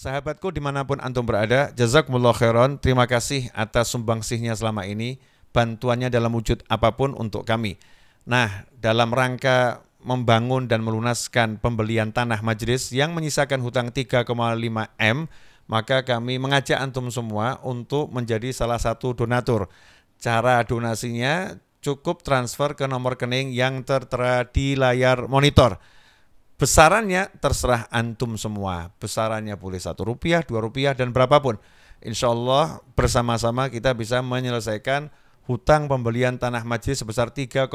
Sahabatku dimanapun antum berada, jazakumullah khairan. Terima kasih atas sumbangsihnya selama ini. Bantuannya dalam wujud apapun untuk kami. Nah, dalam rangka membangun dan melunaskan pembelian tanah majelis yang menyisakan hutang 3,5 M, maka kami mengajak antum semua untuk menjadi salah satu donatur. Cara donasinya cukup transfer ke nomor kening yang tertera di layar monitor. Besarannya terserah antum semua. Besarannya boleh satu rupiah, dua rupiah, dan berapapun. Insya Allah bersama-sama kita bisa menyelesaikan hutang pembelian tanah majlis sebesar 3,5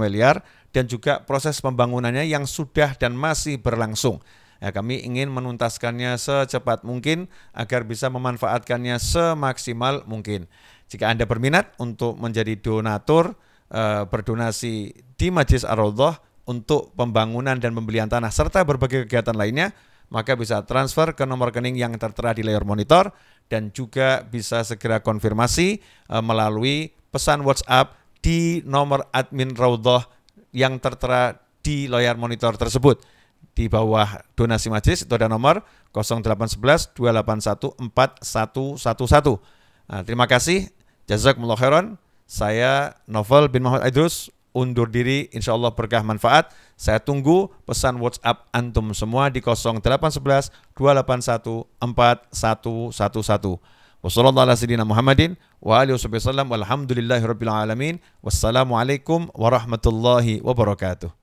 miliar dan juga proses pembangunannya yang sudah dan masih berlangsung. Ya, kami ingin menuntaskannya secepat mungkin agar bisa memanfaatkannya semaksimal mungkin. Jika Anda berminat untuk menjadi donatur, eh, berdonasi di majlis ar rodoh untuk pembangunan dan pembelian tanah serta berbagai kegiatan lainnya, maka bisa transfer ke nomor rekening yang tertera di layar monitor dan juga bisa segera konfirmasi eh, melalui pesan WhatsApp di nomor admin Raudoh yang tertera di layar monitor tersebut. Di bawah donasi majelis itu ada nomor 0811 281 Nah, terima kasih. Jazakumullah khairan. Saya Novel bin Muhammad Idrus undur diri. Insya Allah berkah manfaat. Saya tunggu pesan WhatsApp Antum semua di 0811 281 4111. Wassalamualaikum warahmatullahi wabarakatuh.